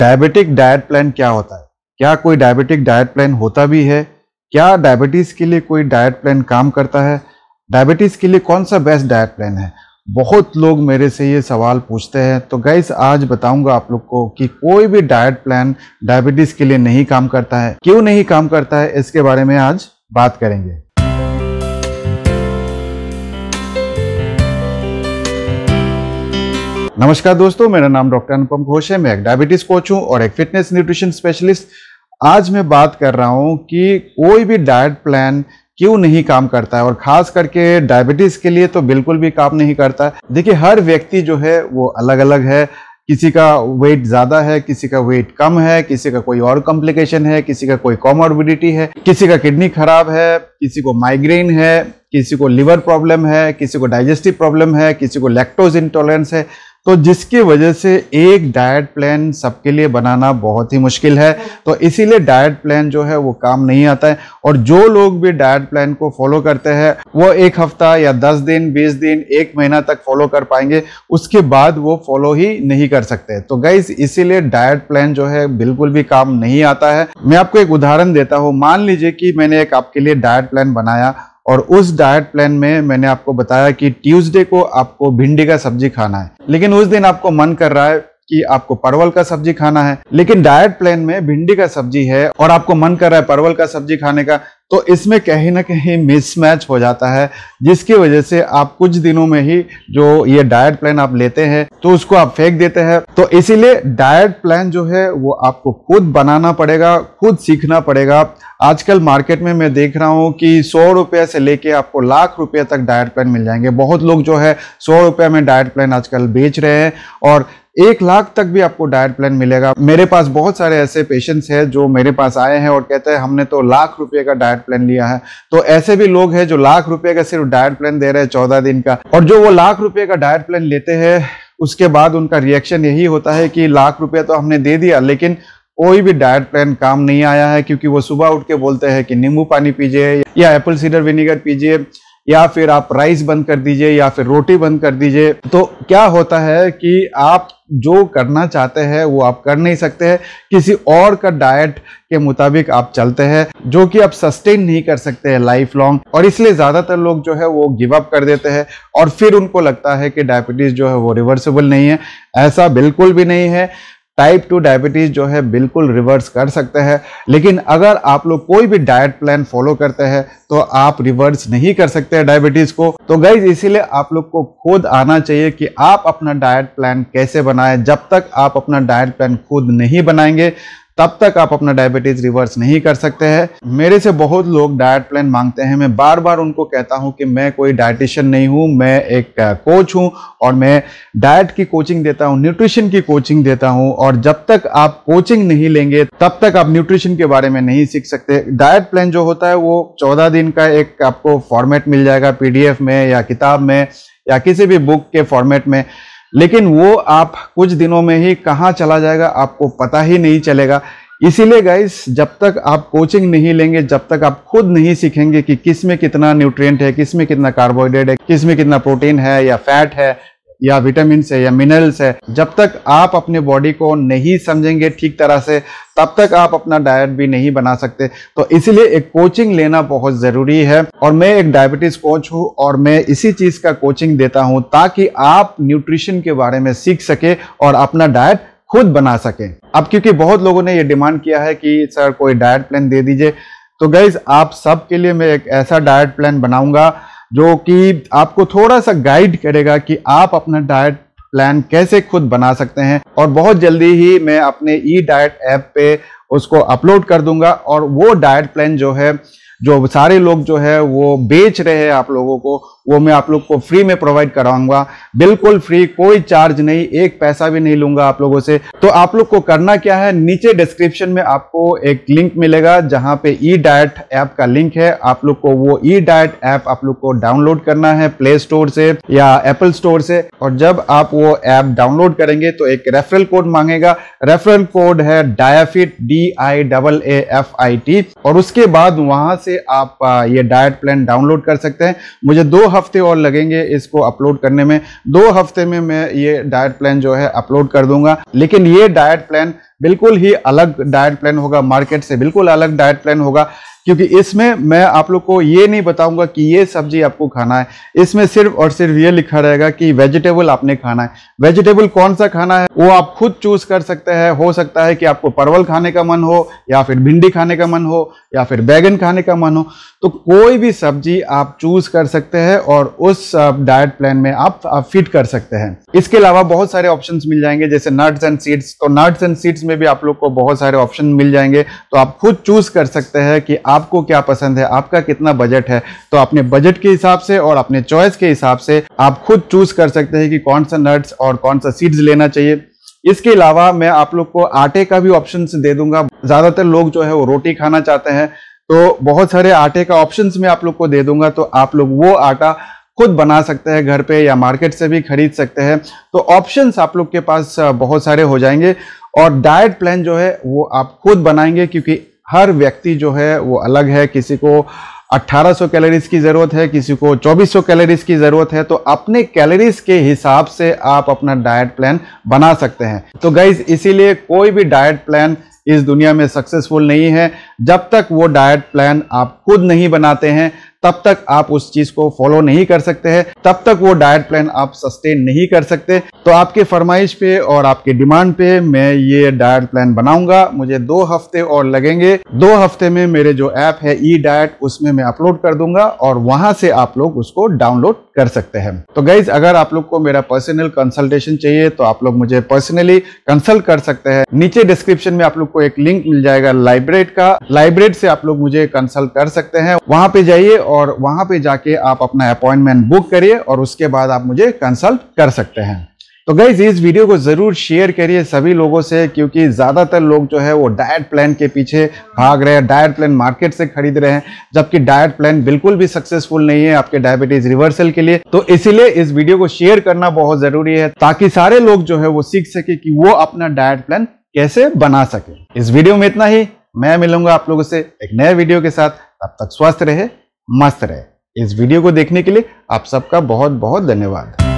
diabetic diet plan क्या होता है क्या कोई डायबिटिक डाइट प्लान होता भी है क्या डायबिटीज़ के लिए कोई डाइट प्लान काम करता है डायबिटीज़ के लिए कौन सा बेस्ट डाइट प्लान है बहुत लोग मेरे से ये सवाल पूछते हैं तो गैस आज बताऊंगा आप लोग को कि कोई भी डाइट प्लान डायबिटीज़ के लिए नहीं काम करता है क्यों नहीं काम करता है इसके बारे में आज बात करेंगे नमस्कार दोस्तों मेरा नाम डॉक्टर अनुपम घोष है मैं एक डायबिटीज कोच हूँ और एक फिटनेस न्यूट्रिशन स्पेशलिस्ट आज मैं बात कर रहा हूँ कि कोई भी डाइट प्लान क्यों नहीं काम करता है और खास करके डायबिटीज के लिए तो बिल्कुल भी काम नहीं करता है देखिए हर व्यक्ति जो है वो अलग अलग है किसी का वेट ज़्यादा है किसी का वेट कम है किसी का कोई और कॉम्प्लिकेशन है किसी का कोई कॉमोर्बिडिटी है किसी का किडनी खराब है किसी को माइग्रेन है किसी को लिवर प्रॉब्लम है किसी को डाइजेस्टिव प्रॉब्लम है किसी को लैक्टोज इंटॉलरेंस है तो जिसकी वजह से एक डाइट प्लान सबके लिए बनाना बहुत ही मुश्किल है तो इसीलिए डाइट प्लान जो है वो काम नहीं आता है और जो लोग भी डाइट प्लान को फॉलो करते हैं वो एक हफ्ता या दस दिन बीस दिन एक महीना तक फॉलो कर पाएंगे उसके बाद वो फॉलो ही नहीं कर सकते तो गाइज इसीलिए डाइट प्लान जो है बिल्कुल भी काम नहीं आता है मैं आपको एक उदाहरण देता हूँ मान लीजिए कि मैंने एक आपके लिए डाइट प्लान बनाया और उस डाइट प्लान में मैंने आपको बताया कि ट्यूसडे को आपको भिंडी का सब्जी खाना है लेकिन उस दिन आपको मन कर रहा है कि आपको परवल का सब्जी खाना है लेकिन डाइट प्लान में भिंडी का सब्जी है और आपको मन कर रहा है परवल का सब्जी खाने का तो इसमें कहीं ना कहीं मिसमैच हो जाता है जिसकी वजह से आप कुछ दिनों में ही जो ये डाइट प्लान आप लेते हैं तो उसको आप फेंक देते हैं तो इसीलिए डाइट प्लान जो है वो आपको खुद बनाना पड़ेगा खुद सीखना पड़ेगा आजकल मार्केट में मैं देख रहा हूँ कि सौ रुपये से लेके आपको लाख रुपये तक डाइट प्लान मिल जाएंगे बहुत लोग जो है सौ रुपये में डाइट प्लान आजकल बेच रहे हैं और एक लाख तक भी आपको डाइट प्लान मिलेगा मेरे पास बहुत सारे ऐसे पेशेंट्स हैं जो मेरे पास आए हैं और कहते हैं हमने तो लाख रुपए का डाइट प्लान लिया है तो ऐसे भी लोग हैं जो लाख रुपए का सिर्फ डाइट प्लान दे रहे हैं चौदह दिन का और जो वो लाख रुपए का डाइट प्लान लेते हैं उसके बाद उनका रिएक्शन यही होता है कि लाख रुपया तो हमने दे दिया लेकिन कोई भी डाइट प्लान काम नहीं आया है क्योंकि वो सुबह उठ के बोलते हैं कि नींबू पानी पीजिए या एप्पल सीडर विनेगर पीजिए या फिर आप राइस बंद कर दीजिए या फिर रोटी बंद कर दीजिए तो क्या होता है कि आप जो करना चाहते हैं वो आप कर नहीं सकते हैं किसी और का डाइट के मुताबिक आप चलते हैं जो कि आप सस्टेन नहीं कर सकते हैं लाइफ लॉन्ग और इसलिए ज़्यादातर लोग जो है वो गिव अप कर देते हैं और फिर उनको लगता है कि डायबिटीज़ जो है वो रिवर्सिबल नहीं है ऐसा बिल्कुल भी नहीं है टाइप टू डायबिटीज़ जो है बिल्कुल रिवर्स कर सकते हैं लेकिन अगर आप लोग कोई भी डाइट प्लान फॉलो करते हैं तो आप रिवर्स नहीं कर सकते डायबिटीज़ को तो गाइज इसीलिए आप लोग को खुद आना चाहिए कि आप अपना डाइट प्लान कैसे बनाएं जब तक आप अपना डाइट प्लान खुद नहीं बनाएंगे तब तक आप अपना डायबिटीज़ रिवर्स नहीं कर सकते हैं मेरे से बहुत लोग डाइट प्लान मांगते हैं मैं बार बार उनको कहता हूं कि मैं कोई डायटिशियन नहीं हूं मैं एक कोच हूं और मैं डाइट की कोचिंग देता हूं न्यूट्रिशन की कोचिंग देता हूं और जब तक आप कोचिंग नहीं लेंगे तब तक आप न्यूट्रिशन के बारे में नहीं सीख सकते डायट प्लान जो होता है वो चौदह दिन का एक आपको फॉर्मेट मिल जाएगा पी में या किताब में या किसी भी बुक के फॉर्मेट में लेकिन वो आप कुछ दिनों में ही कहाँ चला जाएगा आपको पता ही नहीं चलेगा इसीलिए गाइस जब तक आप कोचिंग नहीं लेंगे जब तक आप खुद नहीं सीखेंगे कि किस में कितना न्यूट्रिएंट है किस में कितना कार्बोहाइड्रेट है किस में कितना प्रोटीन है या फैट है या विटामिन है या मिनरल्स है जब तक आप अपने बॉडी को नहीं समझेंगे ठीक तरह से तब तक आप अपना डाइट भी नहीं बना सकते तो इसीलिए एक कोचिंग लेना बहुत ज़रूरी है और मैं एक डायबिटीज़ कोच हूँ और मैं इसी चीज़ का कोचिंग देता हूँ ताकि आप न्यूट्रिशन के बारे में सीख सके और अपना डाइट खुद बना सकें अब क्योंकि बहुत लोगों ने यह डिमांड किया है कि सर कोई डायट प्लान दे दीजिए तो गाइज आप सबके लिए मैं एक ऐसा डाइट प्लान बनाऊंगा जो कि आपको थोड़ा सा गाइड करेगा कि आप अपना डाइट प्लान कैसे खुद बना सकते हैं और बहुत जल्दी ही मैं अपने ई डाइट ऐप पे उसको अपलोड कर दूंगा और वो डाइट प्लान जो है जो सारे लोग जो है वो बेच रहे हैं आप लोगों को वो मैं आप लोग को फ्री में प्रोवाइड कराऊंगा बिल्कुल फ्री कोई चार्ज नहीं एक पैसा भी नहीं लूंगा आप लोगों से तो आप लोग को करना क्या है नीचे डिस्क्रिप्शन में आपको एक लिंक मिलेगा जहां पे ई डायट ऐप का लिंक है आप लोग को वो ई डायट ऐप आप लोग को डाउनलोड करना है प्ले स्टोर से या एप्पल स्टोर से और जब आप वो ऐप डाउनलोड करेंगे तो एक रेफरल कोड मांगेगा रेफरल कोड है Diaafit D I double A F I T और उसके बाद वहां से आप ये डायट प्लान डाउनलोड कर सकते हैं मुझे दो हफ्ते और लगेंगे इसको अपलोड करने में दो हफ्ते में मैं ये डाइट प्लान जो है अपलोड कर दूंगा लेकिन ये डाइट प्लान बिल्कुल ही अलग डाइट प्लान होगा मार्केट से बिल्कुल अलग डाइट प्लान होगा क्योंकि इसमें मैं आप लोग को ये नहीं बताऊंगा कि ये सब्जी आपको खाना है इसमें सिर्फ और सिर्फ ये लिखा रहेगा कि वेजिटेबल आपने खाना है वेजिटेबल कौन सा खाना है वो आप खुद चूज कर सकते हैं हो सकता है कि आपको परवल खाने का मन हो या फिर भिंडी खाने का मन हो या फिर बैगन खाने का मन हो तो कोई भी सब्जी आप चूज कर सकते हैं और उस डाइट प्लान में आप, आप फिट कर सकते हैं इसके अलावा बहुत सारे ऑप्शन मिल जाएंगे जैसे नट्स एंड सीड्स तो नट्स एंड सीड्स में भी आप लोग को बहुत सारे ऑप्शन मिल जाएंगे तो आप खुद चूज कर सकते हैं कि आप आपको क्या पसंद है आपका कितना बजट है तो अपने बजट के हिसाब से और अपने चॉइस के हिसाब से आप खुद चूज कर सकते हैं कि कौन सा नट्स और कौन सा सीड्स लेना चाहिए इसके अलावा मैं आप लोग को आटे का भी ऑप्शन दे दूंगा ज़्यादातर लोग जो है वो रोटी खाना चाहते हैं तो बहुत सारे आटे का ऑप्शन मैं आप लोग को दे दूंगा तो आप लोग वो आटा खुद बना सकते हैं घर पे या मार्केट से भी खरीद सकते हैं तो ऑप्शंस आप लोग के पास बहुत सारे हो जाएंगे और डाइट प्लान जो है वो आप खुद बनाएंगे क्योंकि हर व्यक्ति जो है वो अलग है किसी को 1800 कैलोरीज की ज़रूरत है किसी को 2400 कैलोरीज की ज़रूरत है तो अपने कैलोरीज के हिसाब से आप अपना डाइट प्लान बना सकते हैं तो गाइज इसीलिए कोई भी डाइट प्लान इस दुनिया में सक्सेसफुल नहीं है जब तक वो डाइट प्लान आप खुद नहीं बनाते हैं तब तक आप उस चीज को फॉलो नहीं कर सकते हैं तब तक वो डाइट प्लान आप सस्टेन नहीं कर सकते तो आपके फरमाइश पे और आपके डिमांड पे मैं ये डाइट प्लान बनाऊंगा मुझे दो हफ्ते और लगेंगे दो हफ्ते में मेरे जो ऐप है ई डाइट उसमें मैं अपलोड कर दूंगा और वहां से आप लोग उसको डाउनलोड कर सकते हैं तो गाइज अगर आप लोग को मेरा पर्सनल कंसल्टेशन चाहिए तो आप लोग मुझे पर्सनली कंसल्ट कर सकते हैं नीचे डिस्क्रिप्शन में आप लोग को एक लिंक मिल जाएगा लाइब्रेट का लाइब्रेट से आप लोग मुझे कंसल्ट कर सकते हैं वहां पे जाइए और वहां पे जाके आप अपना अपॉइंटमेंट बुक करिए और उसके बाद आप मुझे कंसल्ट कर सकते हैं तो गई इस वीडियो को ज़रूर शेयर करिए सभी लोगों से क्योंकि ज़्यादातर लोग जो है वो डाइट प्लान के पीछे भाग रहे हैं डाइट प्लान मार्केट से खरीद रहे हैं जबकि डाइट प्लान बिल्कुल भी सक्सेसफुल नहीं है आपके डायबिटीज़ रिवर्सल के लिए तो इसीलिए इस वीडियो को शेयर करना बहुत ज़रूरी है ताकि सारे लोग जो है वो सीख सके कि वो अपना डायट प्लान कैसे बना सके इस वीडियो में इतना ही मैं मिलूंगा आप लोगों से एक नए वीडियो के साथ तब तक स्वस्थ रहे मस्त रहे इस वीडियो को देखने के लिए आप सबका बहुत बहुत धन्यवाद